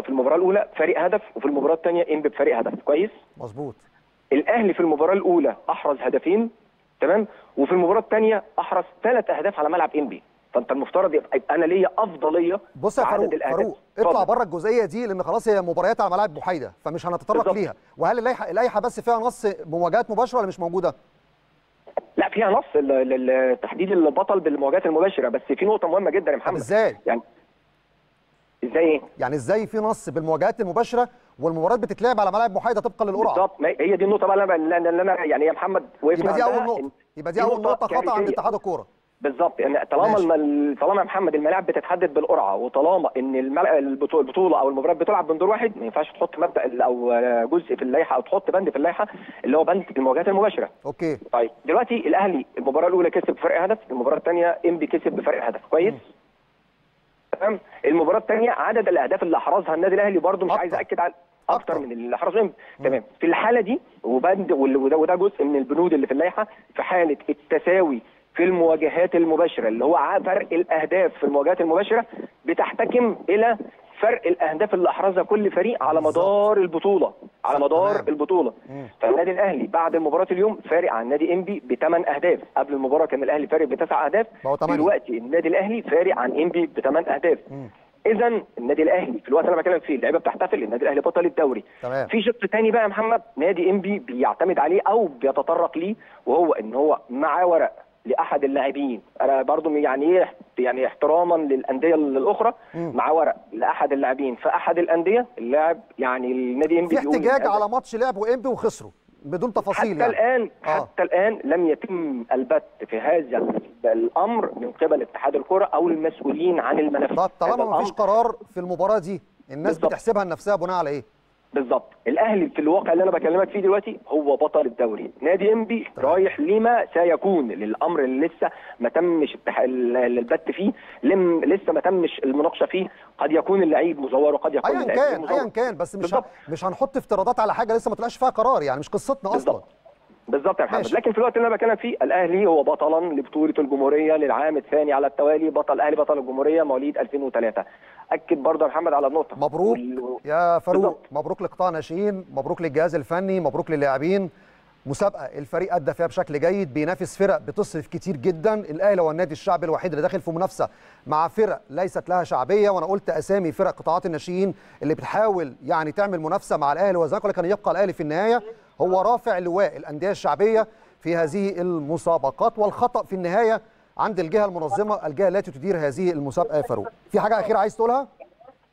في المباراه الاولى فريق هدف وفي المباراه الثانيه انبي بفريق هدف كويس مظبوط الاهلي في المباراه الاولى احرز هدفين تمام وفي المباراه الثانيه احرز ثلاث اهداف على ملعب انبي فانت المفترض يبقى انا ليا افضليه بص يا فاروق فاروق اطلع بره الجزئيه دي لان خلاص هي مباريات على ملاعب محايده فمش هنتطرق بالضبط. ليها وهل اللائحه اللائحه بس فيها نص مواجهات مباشره ولا مش موجوده؟ لا فيها نص تحديد البطل بالمواجهات المباشره بس في نقطه مهمه جدا يا محمد ازاي؟ يعني ازاي ايه؟ يعني ازاي في نص بالمواجهات المباشره والمباريات بتتلعب على ملاعب محايده طبقا للقرعه بالظبط هي دي النقطه بقى اللي انا, يعني يا محمد وقفنا يبقى دي اول نقطه يبقى دي اول نقطه خطا عند اتحاد الكوره بالظبط يعني طالما طالما يا محمد الملاعب بتتحدد بالقرعه وطالما ان البطوله او المباراه بتلعب من دور واحد ما ينفعش تحط مبدا او جزء في اللائحه او تحط بند في اللائحه اللي هو بند المواجهات المباشره. اوكي. طيب دلوقتي الاهلي المباراه الاولى كسب بفرق هدف، المباراه الثانيه ام بي كسب بفرق هدف، كويس؟ م. تمام المباراه الثانيه عدد الاهداف اللي احرزها النادي الاهلي برده مش عايز اكد على اكتر من اللي حرزهم تمام في الحاله دي وبند وده جزء من البنود اللي في اللائحه في حاله التساوي في المواجهات المباشرة اللي هو فرق الأهداف في المواجهات المباشرة بتحتكم إلى فرق الأهداف اللي أحرزها كل فريق على مدار البطولة على مدار البطولة فالنادي الأهلي بعد مباراة اليوم فارق عن نادي إنبي بثمان أهداف قبل المباراة كان الأهلي فارق بتسع أهداف دلوقتي النادي الأهلي فارق عن إنبي بثمان أهداف اذا النادي الاهلي في الوقت اللي انا بتكلم فيه اللعيبه بتحتفل النادي الاهلي بطل الدوري تمام. في شق تاني بقى يا محمد نادي انبي بيعتمد عليه او بيتطرق ليه وهو ان هو معاه ورق لاحد اللاعبين انا برضو يعني ايه يعني احتراما للانديه الاخرى مع ورق لاحد اللاعبين فاحد الانديه اللاعب يعني النادي انبي في احتجاج على ماتش لعبه انبي وخسره بدون تفاصيل حتى يعني. الان آه. حتى الان لم يتم البت في هذا الامر من قبل اتحاد الكره او المسؤولين عن الملف طب طالما ما فيش قرار في المباراه دي الناس بالضبط. بتحسبها لنفسها بناء على ايه بالظبط الاهلي في الواقع اللي انا بكلمك فيه دلوقتي هو بطل الدوري نادي انبي رايح لما سيكون للامر اللي لسه ما تمش البت فيه لم... لسه ما تمش المناقشه فيه قد يكون اللعيب مزور وقد يكون ايا كان ايا كان بس مش بالزبط. مش هنحط افتراضات على حاجه لسه ما طلعش فيها قرار يعني مش قصتنا اصلا بالزبط. بالظبط يا محمد ماشي. لكن في الوقت اللي انا بتكلم فيه الاهلي هو بطلا لبطوله الجمهوريه للعام الثاني على التوالي بطل الاهلي بطل الجمهوريه مواليد 2003 اكد برضه يا محمد على النقطه مبروك وال... يا فاروق بالضبط. مبروك لقطاع ناشئين مبروك للجهاز الفني مبروك للاعبين مسابقه الفريق ادى فيها بشكل جيد بينافس فرق بتصرف كتير جدا الاهلي هو النادي الشعبي الوحيد اللي داخل في منافسه مع فرق ليست لها شعبيه وانا قلت اسامي فرق قطاعات الناشئين اللي بتحاول يعني تعمل منافسه مع الاهلي وذلك ولكن يبقى الاهلي في النهايه هو رافع لواء الانديه الشعبيه في هذه المسابقات والخطا في النهايه عند الجهه المنظمه الجهه التي تدير هذه المسابقه يا فاروق في حاجه اخيره عايز تقولها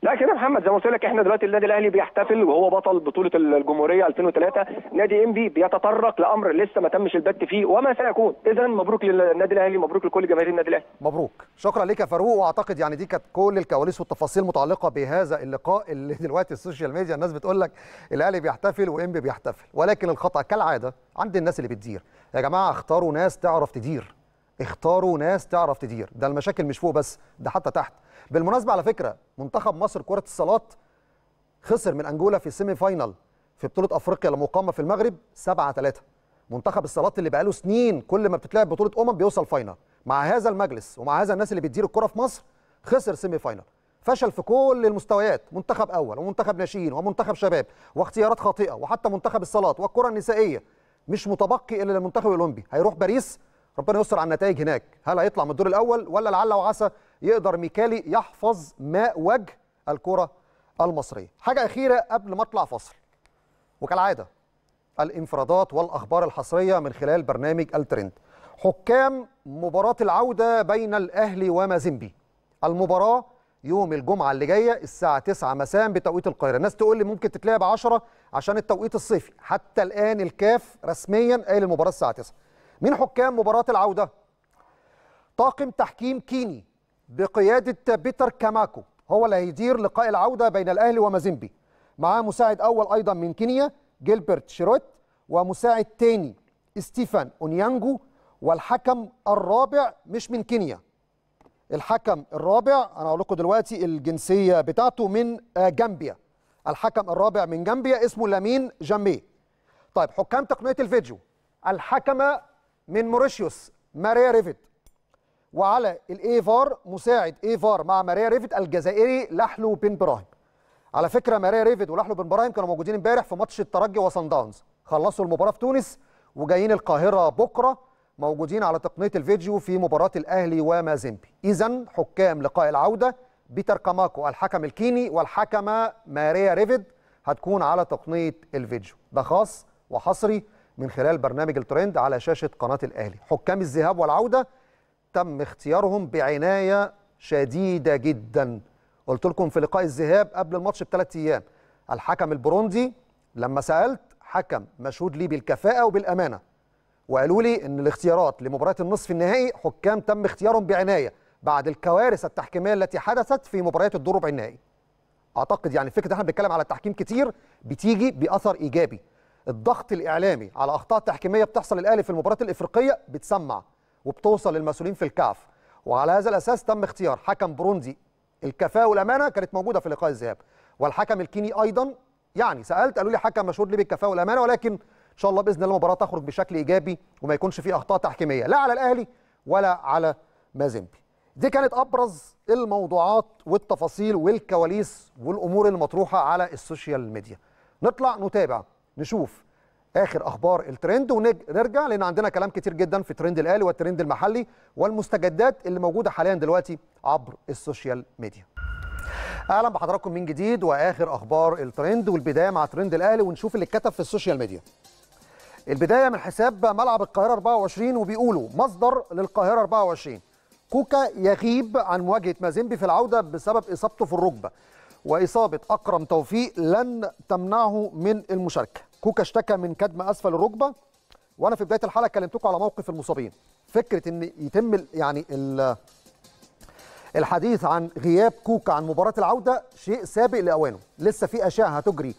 لا كده محمد زي ما قلت لك احنا دلوقتي النادي الاهلي بيحتفل وهو بطل بطوله الجمهوريه 2003 نادي ام بي بيتطرق لامر لسه ما تمش البت فيه وما سيكون اذا مبروك للنادي الاهلي مبروك لكل جماهير النادي الاهلي مبروك شكرا لك يا فاروق واعتقد يعني دي كانت كل الكواليس والتفاصيل المتعلقه بهذا اللقاء اللي (laughs) دلوقتي السوشيال ميديا الناس بتقول لك الاهلي بيحتفل وام بي بيحتفل ولكن الخطا كالعاده عند الناس اللي بتدير يا جماعه اختاروا ناس تعرف تدير اختاروا ناس تعرف تدير ده المشاكل مش فوق بس ده حتى تحت بالمناسبه على فكره منتخب مصر كره الصالات خسر من انجولا في سيمي فاينال في بطوله افريقيا المقامه في المغرب 7 3 منتخب الصالات اللي بقاله سنين كل ما بتتلعب بطوله امم بيوصل فاينال مع هذا المجلس ومع هذا الناس اللي بتدير الكره في مصر خسر سيمي فاينال فشل في كل المستويات منتخب اول ومنتخب ناشئين ومنتخب شباب واختيارات خاطئه وحتى منتخب الصالات والكره النسائيه مش متبقي الا للمنتخب الاولمبي هيروح باريس ربنا يستر على النتائج هناك هل هيطلع من الدور الاول ولا لعل وعسى يقدر ميكالي يحفظ ماء وجه الكره المصريه حاجه اخيره قبل ما اطلع فصل وكالعاده الانفرادات والاخبار الحصريه من خلال برنامج الترند حكام مباراه العوده بين الاهلي ومازيمبي المباراه يوم الجمعه اللي جايه الساعه 9 مساء بتوقيت القاهره الناس تقول لي ممكن تتلعب 10 عشان التوقيت الصيفي حتى الان الكاف رسميا قايل المباراه الساعه 9 مين حكام مباراة العودة؟ طاقم تحكيم كيني بقيادة بيتر كاماكو هو اللي هيدير لقاء العودة بين الأهلي ومازيمبي معاه مساعد أول أيضا من كينيا جيلبرت شيروت ومساعد تاني ستيفان أونيانجو والحكم الرابع مش من كينيا الحكم الرابع أنا أقول لكم دلوقتي الجنسية بتاعته من آه، جامبيا الحكم الرابع من جامبيا اسمه لامين جامبي طيب حكام تقنية الفيديو الحكمة من موريشيوس ماريا ريفيت وعلى الاي فار مساعد اي فار مع ماريا ريفيت الجزائري لحلو بن براهيم على فكره ماريا ريفيت ولحلو بن براهيم كانوا موجودين امبارح في ماتش الترجي وصن داونز خلصوا المباراه في تونس وجايين القاهره بكره موجودين على تقنيه الفيديو في مباراه الاهلي ومازيمبي اذا حكام لقاء العوده بيتر كاماكو الحكم الكيني والحكمه ماريا ريفيد هتكون على تقنيه الفيديو ده خاص وحصري من خلال برنامج الترند على شاشة قناة الأهلي حكام الذهاب والعودة تم اختيارهم بعناية شديدة جدا قلت لكم في لقاء الذهاب قبل الماتش بثلاث أيام الحكم البروندي لما سألت حكم مشهود لي بالكفاءة وبالأمانة وقالوا لي ان الاختيارات لمباراه النصف النهائي حكام تم اختيارهم بعنايه بعد الكوارث التحكيميه التي حدثت في مباريات الدور ربع النهائي. اعتقد يعني فكره احنا بنتكلم على التحكيم كتير بتيجي باثر ايجابي الضغط الاعلامي على اخطاء تحكيميه بتحصل الاهلي في المباراه الافريقيه بتسمع وبتوصل للمسؤولين في الكعف وعلى هذا الاساس تم اختيار حكم بروندي الكفاءه والامانه كانت موجوده في لقاء الذهاب والحكم الكيني ايضا يعني سالت قالوا لي حكم مشهور ليه بالكفاءه والامانه ولكن ان شاء الله باذن الله المباراه تخرج بشكل ايجابي وما يكونش فيه اخطاء تحكيميه لا على الاهلي ولا على مازيمبي دي كانت ابرز الموضوعات والتفاصيل والكواليس والامور المطروحه على السوشيال ميديا نطلع نتابع نشوف اخر اخبار الترند ونرجع لان عندنا كلام كتير جدا في الترند الاهلي والترند المحلي والمستجدات اللي موجوده حاليا دلوقتي عبر السوشيال ميديا اهلا بحضراتكم من جديد واخر اخبار الترند والبدايه مع ترند الاهلي ونشوف اللي اتكتب في السوشيال ميديا البدايه من حساب ملعب القاهره 24 وبيقولوا مصدر للقاهره 24 كوكا يغيب عن مواجهه مازيمبي في العوده بسبب اصابته في الركبه واصابه اكرم توفيق لن تمنعه من المشاركه كوكا اشتكى من كدم اسفل الركبه وانا في بدايه الحلقه كلمتكم على موقف المصابين فكره ان يتم يعني الحديث عن غياب كوكا عن مباراه العوده شيء سابق لاوانه لسه في اشياء هتجري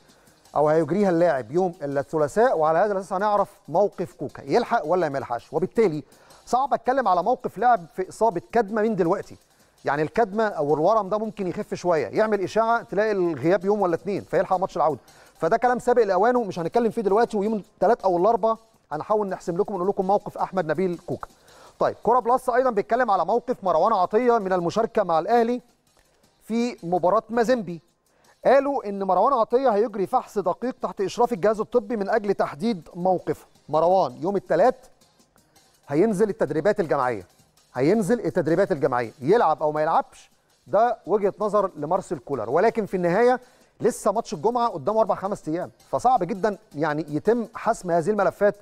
او هيجريها اللاعب يوم الثلاثاء وعلى هذا الاساس هنعرف موقف كوكا يلحق ولا ما يلحقش وبالتالي صعب اتكلم على موقف لاعب في اصابه كدمه من دلوقتي يعني الكدمه او الورم ده ممكن يخف شويه يعمل اشاعه تلاقي الغياب يوم ولا اتنين فيلحق ماتش العوده فده كلام سابق لاوانه مش هنتكلم فيه دلوقتي ويوم الثلاث او الاربع هنحاول نحسم لكم ونقول لكم موقف احمد نبيل كوكا طيب كوره بلس ايضا بيتكلم على موقف مروان عطيه من المشاركه مع الاهلي في مباراه مازيمبي قالوا ان مروان عطيه هيجري فحص دقيق تحت اشراف الجهاز الطبي من اجل تحديد موقفه مروان يوم الثلاث هينزل التدريبات الجماعيه هينزل التدريبات الجماعيه يلعب او ما يلعبش ده وجهه نظر لمارسيل كولر ولكن في النهايه لسه ماتش الجمعه قدامه اربع خمس ايام فصعب جدا يعني يتم حسم هذه الملفات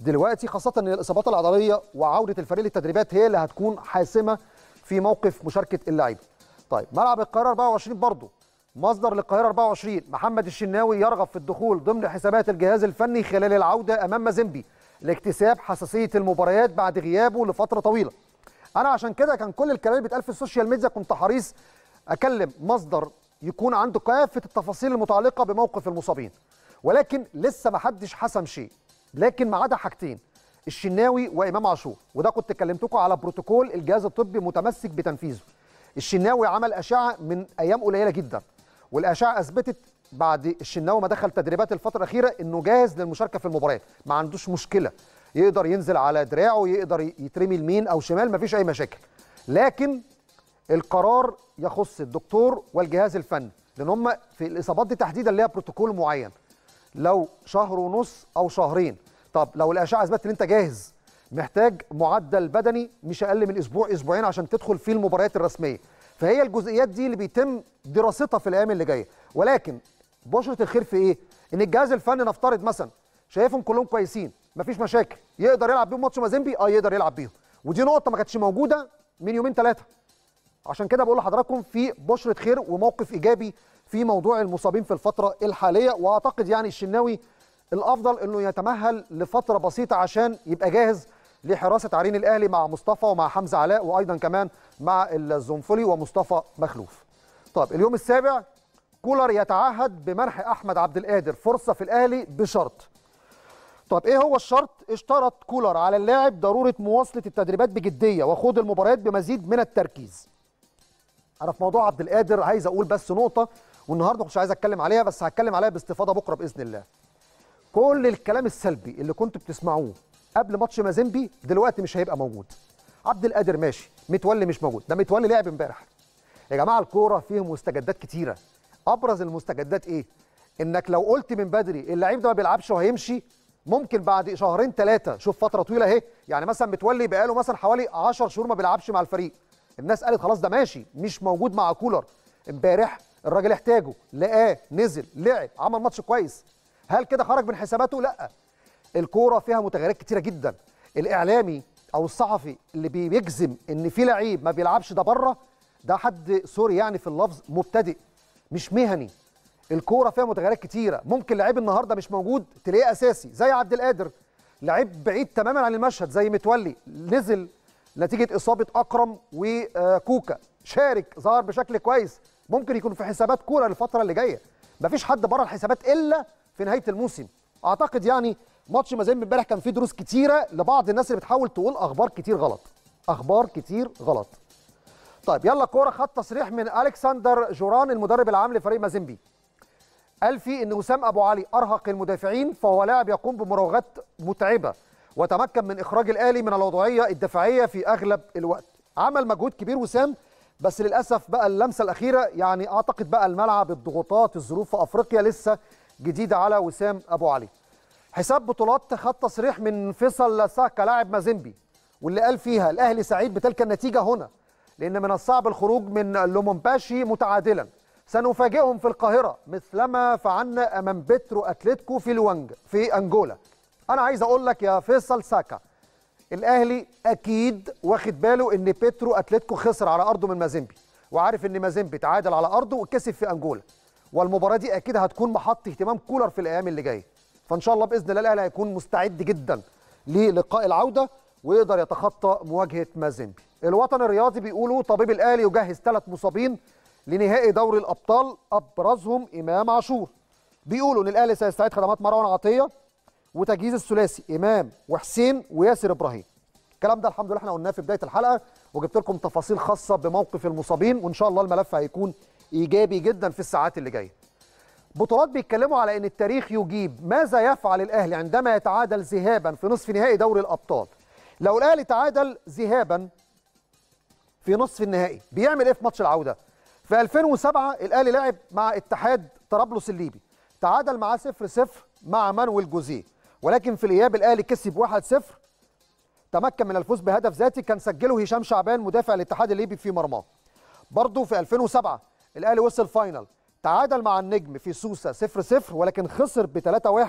دلوقتي خاصه ان الاصابات العضليه وعوده الفريق للتدريبات هي اللي هتكون حاسمه في موقف مشاركه اللعيبه. طيب ملعب القاهره 24 برضه مصدر للقاهره 24 محمد الشناوي يرغب في الدخول ضمن حسابات الجهاز الفني خلال العوده امام مازيمبي لاكتساب حساسيه المباريات بعد غيابه لفتره طويله. انا عشان كده كان كل الكلام اللي بيتقال في السوشيال ميديا كنت حريص اكلم مصدر يكون عنده كافه التفاصيل المتعلقه بموقف المصابين ولكن لسه ما حدش حسم شيء لكن ما عدا حاجتين الشناوي وامام عاشور وده كنت كلمتكم على بروتوكول الجهاز الطبي متمسك بتنفيذه الشناوي عمل اشعه من ايام قليله جدا والاشعه اثبتت بعد الشناوي ما دخل تدريبات الفتره الاخيره انه جاهز للمشاركه في المباريات ما عندوش مشكله يقدر ينزل على دراعه يقدر يترمي لمين او شمال ما فيش اي مشاكل لكن القرار يخص الدكتور والجهاز الفني لان هم في الاصابات دي تحديدا ليها بروتوكول معين لو شهر ونص او شهرين طب لو الاشعه اثبتت ان انت جاهز محتاج معدل بدني مش اقل من اسبوع اسبوعين عشان تدخل في المباريات الرسميه فهي الجزئيات دي اللي بيتم دراستها في الايام اللي جايه ولكن بشره الخير في ايه ان الجهاز الفني نفترض مثلا شايفهم كلهم كويسين مفيش مشاكل يقدر يلعب بيهم ماتش مازيمبي اه يقدر يلعب بيهم ودي نقطه ما كانتش موجوده من يومين ثلاثه عشان كده بقول لحضراتكم في بشره خير وموقف ايجابي في موضوع المصابين في الفتره الحاليه واعتقد يعني الشناوي الافضل انه يتمهل لفتره بسيطه عشان يبقى جاهز لحراسه عرين الاهلي مع مصطفى ومع حمزه علاء وايضا كمان مع الزنفلي ومصطفى مخلوف. طب اليوم السابع كولر يتعهد بمنح احمد عبد القادر فرصه في الاهلي بشرط. طب ايه هو الشرط؟ اشترط كولر على اللاعب ضروره مواصله التدريبات بجديه وخوض المباريات بمزيد من التركيز. انا في موضوع عبد القادر عايز اقول بس نقطه والنهارده مش عايز اتكلم عليها بس هتكلم عليها باستفاضه بكره باذن الله كل الكلام السلبي اللي كنتوا بتسمعوه قبل ماتش مازيمبي دلوقتي مش هيبقى موجود عبد القادر ماشي متولي مش موجود ده متولي لعب امبارح يا جماعه الكوره فيها مستجدات كتيره ابرز المستجدات ايه انك لو قلت من بدري اللعيب ده ما بيلعبش وهيمشي ممكن بعد شهرين ثلاثه شوف فتره طويله اهي يعني مثلا متولي بقاله مثلا حوالي 10 شهور ما بيلعبش مع الفريق الناس قالت خلاص ده ماشي مش موجود مع كولر امبارح الراجل احتاجه لقاه نزل لعب عمل ماتش كويس هل كده خرج من حساباته لا الكوره فيها متغيرات كتيره جدا الاعلامي او الصحفي اللي بيجزم ان في لعيب ما بيلعبش ده بره ده حد سوري يعني في اللفظ مبتدئ مش مهني الكوره فيها متغيرات كتيره ممكن لعيب النهارده مش موجود تلاقيه اساسي زي عبد القادر لعيب بعيد تماما عن المشهد زي متولي نزل نتيجه اصابه اكرم وكوكا شارك ظهر بشكل كويس ممكن يكون في حسابات كوره للفتره اللي جايه مفيش حد بره الحسابات الا في نهايه الموسم اعتقد يعني ماتش مازن امبارح كان فيه دروس كتيره لبعض الناس اللي بتحاول تقول اخبار كتير غلط اخبار كتير غلط طيب يلا كوره خد تصريح من الكسندر جوران المدرب العام لفريق مازيمبي قال فيه ان وسام ابو علي ارهق المدافعين فهو لاعب يقوم بمراوغات متعبه وتمكن من إخراج الآلي من الوضعية الدفاعية في أغلب الوقت عمل مجهود كبير وسام بس للأسف بقى اللمسة الأخيرة يعني أعتقد بقى الملعب الضغوطات الظروف في أفريقيا لسه جديدة على وسام أبو علي حساب بطولات خد تصريح من فيصل ساكا لاعب مازيمبي واللي قال فيها الأهلي سعيد بتلك النتيجة هنا لأن من الصعب الخروج من لومومباشي متعادلا سنفاجئهم في القاهرة مثلما فعلنا أمام بترو أتلتيكو في لوانج في أنجولا انا عايز اقول لك يا فيصل ساكا الاهلي اكيد واخد باله ان بيترو اتلتيكو خسر على ارضه من مازيمبي وعارف ان مازيمبي تعادل على ارضه وكسب في انجولا والمباراه دي اكيد هتكون محط اهتمام كولر في الايام اللي جايه فان شاء الله باذن الله الاهلي هيكون مستعد جدا للقاء العوده ويقدر يتخطى مواجهه مازيمبي الوطن الرياضي بيقولوا طبيب الاهلي يجهز ثلاث مصابين لنهائي دوري الابطال ابرزهم امام عاشور بيقولوا ان الاهلي سيستعيد خدمات مروان عطيه وتجهيز الثلاثي امام وحسين وياسر ابراهيم الكلام ده الحمد لله احنا قلناه في بدايه الحلقه وجبت لكم تفاصيل خاصه بموقف المصابين وان شاء الله الملف هيكون ايجابي جدا في الساعات اللي جايه بطولات بيتكلموا على ان التاريخ يجيب ماذا يفعل الاهلي عندما يتعادل ذهابا في نصف نهائي دوري الابطال لو الاهلي تعادل ذهابا في نصف النهائي بيعمل ايه في ماتش العوده في 2007 الاهلي لعب مع اتحاد طرابلس الليبي تعادل معاه 0 0 مع مانويل جوزيه ولكن في الاياب الاهلي كسب 1-0 تمكن من الفوز بهدف ذاتي كان سجله هشام شعبان مدافع الاتحاد الليبي في مرماه برضه في 2007 الاهلي وصل فاينل تعادل مع النجم في سوسه 0-0 ولكن خسر ب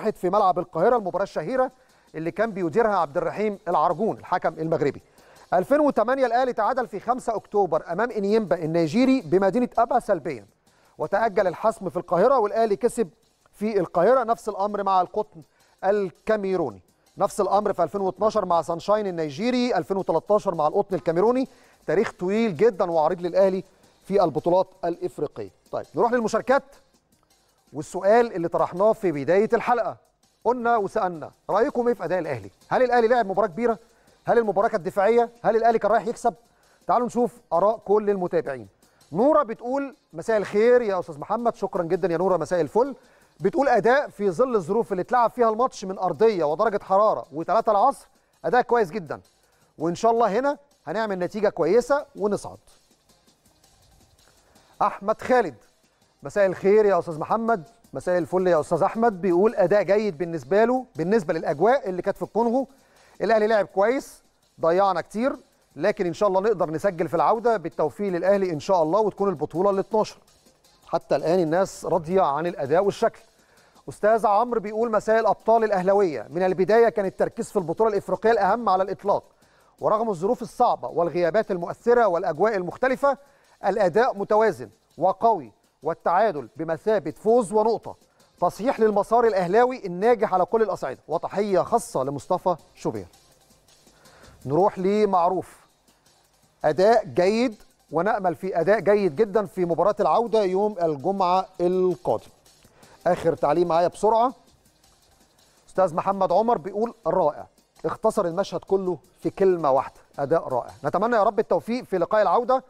3-1 في ملعب القاهره المباراه الشهيره اللي كان بيديرها عبد الرحيم العرجون الحكم المغربي 2008 الاهلي تعادل في 5 اكتوبر امام انيمبا النيجيري بمدينه ابا سلبيا وتاجل الحسم في القاهره والاهلي كسب في القاهره نفس الامر مع القطن الكاميروني نفس الامر في 2012 مع سانشاين النيجيري 2013 مع القطن الكاميروني تاريخ طويل جدا وعريض للاهلي في البطولات الافريقيه طيب نروح للمشاركات والسؤال اللي طرحناه في بدايه الحلقه قلنا وسالنا رايكم ايه في اداء الاهلي هل الاهلي لعب مباراه كبيره هل المباراه كانت دفاعيه هل الاهلي كان رايح يكسب تعالوا نشوف اراء كل المتابعين نوره بتقول مساء الخير يا استاذ محمد شكرا جدا يا نوره مساء الفل بتقول اداء في ظل الظروف اللي اتلعب فيها الماتش من ارضيه ودرجه حراره و3 العصر اداء كويس جدا وان شاء الله هنا هنعمل نتيجه كويسه ونصعد احمد خالد مساء الخير يا استاذ محمد مساء الفل يا استاذ احمد بيقول اداء جيد بالنسبه له بالنسبه للاجواء اللي كانت في الكونغو الاهلي لعب كويس ضيعنا كتير لكن ان شاء الله نقدر نسجل في العوده بالتوفيق للاهلي ان شاء الله وتكون البطوله ال 12 حتى الآن الناس راضية عن الأداء والشكل أستاذ عمرو بيقول مساء الأبطال الأهلوية من البداية كان التركيز في البطولة الإفريقية الأهم على الإطلاق ورغم الظروف الصعبة والغيابات المؤثرة والأجواء المختلفة الأداء متوازن وقوي والتعادل بمثابة فوز ونقطة تصحيح للمسار الأهلاوي الناجح على كل الأصعدة وتحية خاصة لمصطفى شوبير نروح لمعروف أداء جيد ونامل في اداء جيد جدا في مباراه العوده يوم الجمعه القادم. اخر تعليق معايا بسرعه استاذ محمد عمر بيقول رائع اختصر المشهد كله في كلمه واحده اداء رائع نتمنى يا رب التوفيق في لقاء العوده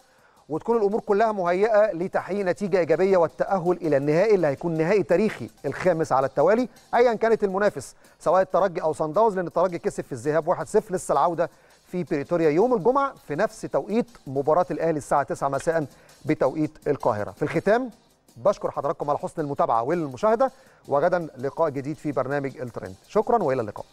وتكون الامور كلها مهيئه لتحقيق نتيجه ايجابيه والتاهل الى النهائي اللي هيكون نهائي تاريخي الخامس على التوالي ايا كانت المنافس سواء الترجي او صن داونز لان الترجي كسب في الذهاب 1-0 لسه العوده في بريتوريا يوم الجمعة في نفس توقيت مباراة الأهلي الساعة 9 مساء بتوقيت القاهرة في الختام بشكر حضراتكم على حسن المتابعة والمشاهدة وغدا لقاء جديد في برنامج الترند شكرا وإلى اللقاء